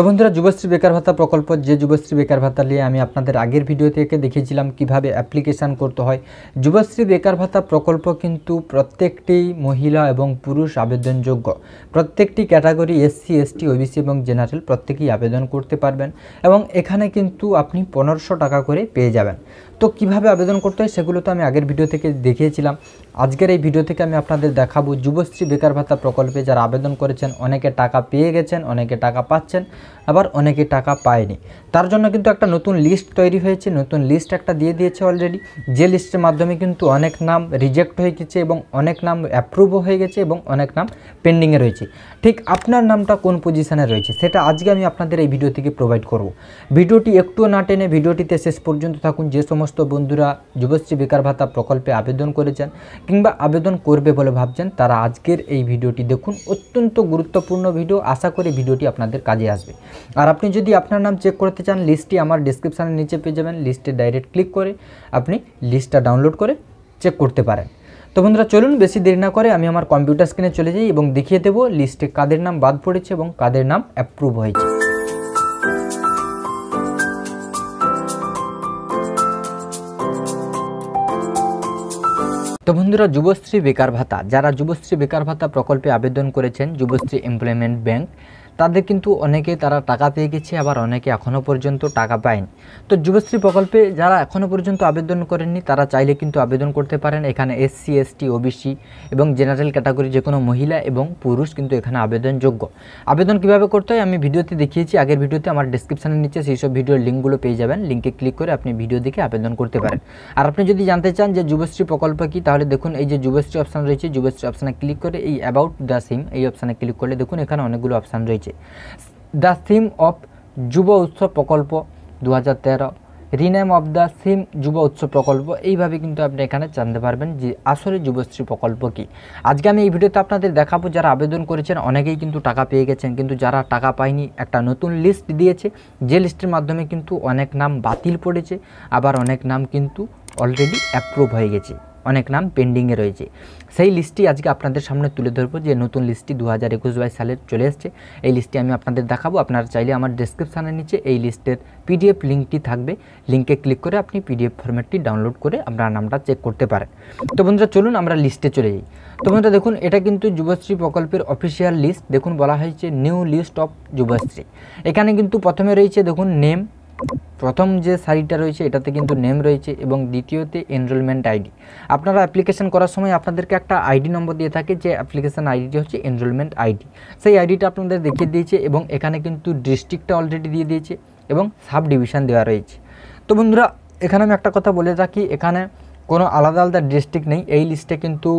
তো বন্ধুরা যুবশ্রী বেকার ভাতা প্রকল্প যে যুবশ্রী বেকার ভাতা নিয়ে আমি আপনাদের আগের ভিডিও থেকে দেখিয়েছিলাম কিভাবে অ্যাপ্লিকেশান করতে হয় যুবশ্রী বেকার ভাতা প্রকল্প কিন্তু প্রত্যেকটি মহিলা এবং পুরুষ আবেদনযোগ্য প্রত্যেকটি ক্যাটাগরি এসসি এসটি ওবিসি এবং জেনারেল প্রত্যেকেই আবেদন করতে পারবেন এবং এখানে কিন্তু আপনি পনেরোশো টাকা করে পেয়ে যাবেন তো কিভাবে আবেদন করতে হয় সেগুলো তো আমি আগের ভিডিও থেকে দেখিয়েছিলাম আজকের এই ভিডিও থেকে আমি আপনাদের দেখাবো যুবশ্রী বেকার ভাতা প্রকল্পে যারা আবেদন করেছেন অনেকে টাকা পেয়ে গেছেন অনেকে টাকা পাচ্ছেন আবার অনেকে টাকা পায়নি তার জন্য কিন্তু একটা নতুন লিস্ট তৈরি হয়েছে নতুন লিস্ট একটা দিয়ে দিয়েছে অলরেডি যে লিস্টের মাধ্যমে কিন্তু অনেক নাম রিজেক্ট হয়ে গেছে এবং অনেক নাম অ্যাপ্রুভও হয়ে গেছে এবং অনেক নাম পেন্ডিংয়ে রয়েছে ঠিক আপনার নামটা কোন পজিশানে রয়েছে সেটা আজকে আমি আপনাদের এই ভিডিও থেকে প্রোভাইড করব ভিডিওটি একটুও না টেনে ভিডিওটিতে শেষ পর্যন্ত থাকুন যে সমস্ত সমস্ত বন্ধুরা যুবশ্রী বেকার ভাতা প্রকল্পে আবেদন করেছেন কিংবা আবেদন করবে বলে ভাবছেন তারা আজকের এই ভিডিওটি দেখুন অত্যন্ত গুরুত্বপূর্ণ ভিডিও আশা করি ভিডিওটি আপনাদের কাজে আসবে আর আপনি যদি আপনার নাম চেক করতে চান লিস্টটি আমার ডিসক্রিপশানের নিচে পেয়ে যাবেন লিস্টে ডাইরেক্ট ক্লিক করে আপনি লিস্টটা ডাউনলোড করে চেক করতে পারেন তো বন্ধুরা চলুন বেশি দেরি না করে আমি আমার কম্পিউটার স্ক্রিনে চলে যাই এবং দেখিয়ে দেবো লিস্টে কাদের নাম বাদ পড়েছে এবং কাদের নাম অ্যাপ্রুভ হয়েছে তো বন্ধুরা যুবশ্রী বেকার ভাতা যারা যুবশ্রী বেকার ভাতা প্রকল্পে আবেদন করেছেন যুবশ্রী এমপ্লয়মেন্ট ব্যাংক তাদের কিন্তু অনেকে তারা টাকা পেয়ে গেছে আবার অনেকে এখনও পর্যন্ত টাকা পায়নি তো যুবশ্রী প্রকল্পে যারা এখনও পর্যন্ত আবেদন করেননি তারা চাইলে কিন্তু আবেদন করতে পারেন এখানে এসসি এসটি ওবিসি এবং জেনারেল ক্যাটাগরি যে কোনো মহিলা এবং পুরুষ কিন্তু এখানে আবেদনযোগ্য আবেদন কিভাবে করতে হয় আমি ভিডিওতে দেখিয়েছি আগের ভিডিওতে আমার ডিসক্রিপশানের নিচে সেই সব ভিডিওর লিঙ্কগুলো পেয়ে যাবেন লিঙ্কে ক্লিক করে আপনি ভিডিও দেখে আবেদন করতে পারেন আর আপনি যদি জানতে চান যে যুবশ্রী প্রকল্প কী তাহলে দেখুন এই যে যুবশ্রী অপশান রয়েছে যুবশ্রী অপশানে ক্লিক করে এই অ্যাবাউট দ্য সিম এই অপশানে ক্লিক করলে দেখুন এখানে অনেকগুলো অপশান রয়েছে হয়েছে দ্য সিম অফ যুব উৎসব প্রকল্প দু হাজার তেরো রিনেম অফ দ্য সিম যুব উৎসব প্রকল্প এইভাবে কিন্তু আপনি এখানে জানতে পারবেন যে আসলে যুবশ্রী প্রকল্প কি আজকে আমি এই ভিডিওতে আপনাদের দেখাবো যারা আবেদন করেছেন অনেকেই কিন্তু টাকা পেয়ে গেছেন কিন্তু যারা টাকা পায়নি একটা নতুন লিস্ট দিয়েছে যে লিস্টের মাধ্যমে কিন্তু অনেক নাম বাতিল পড়েছে আবার অনেক নাম কিন্তু অলরেডি অ্যাপ্রুভ হয়ে গেছে অনেক নাম পেন্ডিংয়ে রয়েছে সেই লিস্টটি আজকে আপনাদের সামনে তুলে ধরবো যে নতুন লিস্টটি দু হাজার একুশ বাইশ সালে চলে এসছে এই লিস্টটি আমি আপনাদের দেখাবো আপনারা চাইলে আমার ডিসক্রিপশানের নিচে এই লিস্টের পিডিএফ লিঙ্কটি থাকবে লিঙ্কে ক্লিক করে আপনি পিডিএফ ফর্ম্যাটটি ডাউনলোড করে আপনার নামটা চেক করতে পারেন তো বন্ধুরা চলুন আমরা লিস্টে চলে যাই তো বন্ধুরা দেখুন এটা কিন্তু যুবশ্রী প্রকল্পের অফিসিয়াল লিস্ট দেখুন বলা হয়েছে নিউ লিস্ট অফ যুবশ্রী এখানে কিন্তু প্রথমে রয়েছে দেখুন নেম প্রথম যে সারিটা রয়েছে এটাতে কিন্তু নেম রয়েছে এবং দ্বিতীয়তে এনরোলমেন্ট আইডি আপনারা অ্যাপ্লিকেশন করার সময় আপনাদেরকে একটা আইডি নম্বর দিয়ে থাকে যে অ্যাপ্লিকেশন আইডিটি হচ্ছে এনরোলমেন্ট আইডি সেই আইডিটা আপনাদের দেখিয়ে দিয়েছে এবং এখানে কিন্তু ডিস্ট্রিক্টটা অলরেডি দিয়ে দিয়েছে এবং সাব ডিভিশন দেওয়া রয়েছে তো বন্ধুরা এখানে আমি একটা কথা বলে রাখি এখানে কোনো আলাদা আলাদা ডিস্ট্রিক্ট নেই এই লিস্টে কিন্তু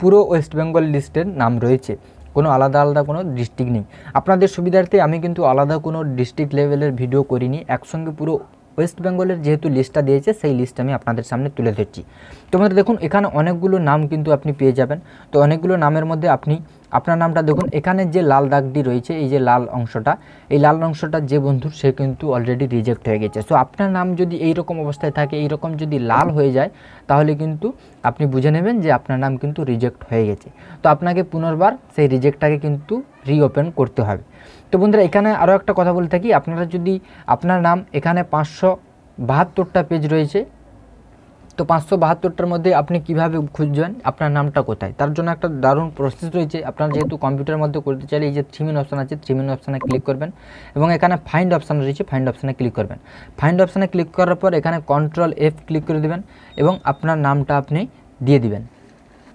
পুরো ওয়েস্ট বেঙ্গল লিস্টের নাম রয়েছে কোনো আলাদা আলাদা কোনো ডিস্ট্রিক্ট নেই আপনাদের সুবিধার্থে আমি কিন্তু আলাদা কোনো ডিস্ট্রিক্ট লেভেলের ভিডিও করিনি একসঙ্গে পুরো ওয়েস্ট বেঙ্গলের যেহেতু লিস্টটা দিয়েছে সেই লিস্ট আমি আপনাদের সামনে তুলে ধরছি তোমাদের দেখুন এখানে অনেকগুলো নাম কিন্তু আপনি পেয়ে যাবেন তো অনেকগুলো নামের মধ্যে আপনি আপনার নামটা দেখুন এখানে যে লাল দাগটি রয়েছে এই যে লাল অংশটা এই লাল অংশটা যে বন্ধুর সে কিন্তু অলরেডি রিজেক্ট হয়ে গেছে সো আপনার নাম যদি এই রকম অবস্থায় থাকে এই রকম যদি লাল হয়ে যায় তাহলে কিন্তু আপনি বুঝে নেবেন যে আপনার নাম কিন্তু রিজেক্ট হয়ে গেছে তো আপনাকে পুনর্বার সেই রিজেক্টটাকে কিন্তু রিওপেন করতে হবে তো বন্ধুরা এখানে আরও একটা কথা বলতে থাকি আপনারা যদি আপনার নাম এখানে পাঁচশো বাহাত্তরটা পেজ রয়েছে তো পাঁচশো বাহাত্তরটার মধ্যে আপনি কিভাবে খুঁজবেন আপনার নামটা কোথায় তার জন্য একটা দারুণ প্রসেস রয়েছে আপনার যেহেতু কম্পিউটার মধ্যে করতে চাইলে এই যে থ্রিমিন অপশান আছে থ্রিমিন অপশানে ক্লিক করবেন এবং এখানে ফাইন্ড অপশান রয়েছে ফাইন্ড অপশানে ক্লিক করবেন ফাইন্ড অপশানে ক্লিক করার পর এখানে কন্ট্রোল এফ ক্লিক করে দেবেন এবং আপনার নামটা আপনি দিয়ে দিবেন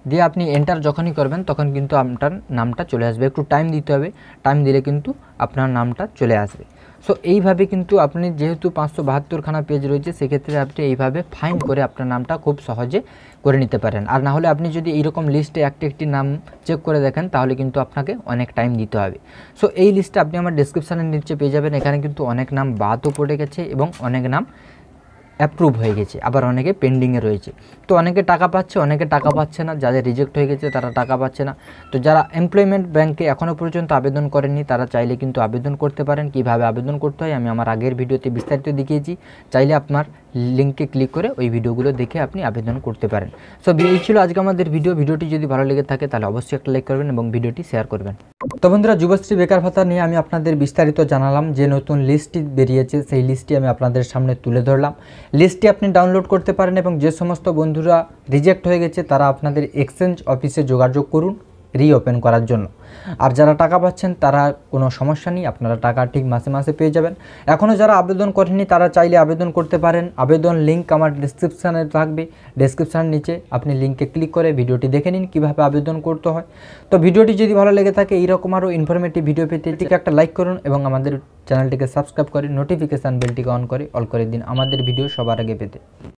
দিয়ে আপনি এন্টার যখনই করবেন তখন কিন্তু আপনার নামটা চলে আসবে একটু টাইম দিতে হবে টাইম দিলে কিন্তু আপনার নামটা চলে আসবে সো এইভাবে কিন্তু আপনি যেহেতু পাঁচশো বাহাত্তরখানা পেজ রয়েছে সেক্ষেত্রে আপনি এইভাবে ফাইন করে আপনার নামটা খুব সহজে করে নিতে পারেন আর না হলে আপনি যদি এইরকম লিস্টে একটি একটি নাম চেক করে দেখেন তাহলে কিন্তু আপনাকে অনেক টাইম দিতে হবে সো এই লিস্টটা আপনি আমার ডিসক্রিপশানের নিচে পেয়ে যাবেন এখানে কিন্তু অনেক নাম বাদও পড়ে গেছে এবং অনেক নাম অ্যাপ্রুভ হয়ে গেছে আবার অনেকে পেন্ডিংয়ে রয়েছে তো অনেকে টাকা পাচ্ছে অনেকে টাকা পাচ্ছে না যাদের রিজেক্ট হয়ে গেছে তারা টাকা পাচ্ছে না তো যারা এমপ্লয়মেন্ট ব্যাংকে এখনও পর্যন্ত আবেদন করেননি তারা চাইলে কিন্তু আবেদন করতে পারেন কিভাবে আবেদন করতে হয় আমি আমার আগের ভিডিওতে বিস্তারিত দেখিয়েছি চাইলে আপনার লিঙ্কে ক্লিক করে ওই ভিডিওগুলো দেখে আপনি আবেদন করতে পারেন সো এই ছিল আজকে আমাদের ভিডিও ভিডিওটি যদি ভালো লেগে থাকে তাহলে অবশ্যই একটা লাইক করবেন এবং ভিডিওটি শেয়ার করবেন তো বন্ধুরা যুবশ্রী বেকার ভাতা নিয়ে আমি আপনাদের বিস্তারিত জানালাম যে নতুন লিস্টটি বেরিয়েছে সেই লিস্টটি আমি আপনাদের সামনে তুলে ধরলাম লিস্টটি আপনি ডাউনলোড করতে পারেন এবং যে সমস্ত বন্ধুরা রিজেক্ট হয়ে গেছে তারা আপনাদের এক্সচেঞ্জ অফিসে যোগাযোগ করুন রিওপেন করার জন্য আর যারা টাকা পাচ্ছেন তারা কোনো সমস্যা নেই আপনারা টাকা ঠিক মাসে মাসে পেয়ে যাবেন এখনও যারা আবেদন করেননি তারা চাইলে আবেদন করতে পারেন আবেদন লিঙ্ক আমার ডিসক্রিপশানে থাকবে ডিসক্রিপশান নিচে আপনি লিঙ্কে ক্লিক করে ভিডিওটি দেখে নিন কীভাবে আবেদন করতে হয় তো ভিডিওটি যদি ভালো লেগে থাকে এইরকম আরও ইনফরমেটিভ ভিডিও পেতে এটিকে একটা লাইক করুন এবং আমাদের চ্যানেলটিকে সাবস্ক্রাইব করে নোটিফিকেশান বেলটিকে অন করে অল করে দিন আমাদের ভিডিও সবার আগে পেতে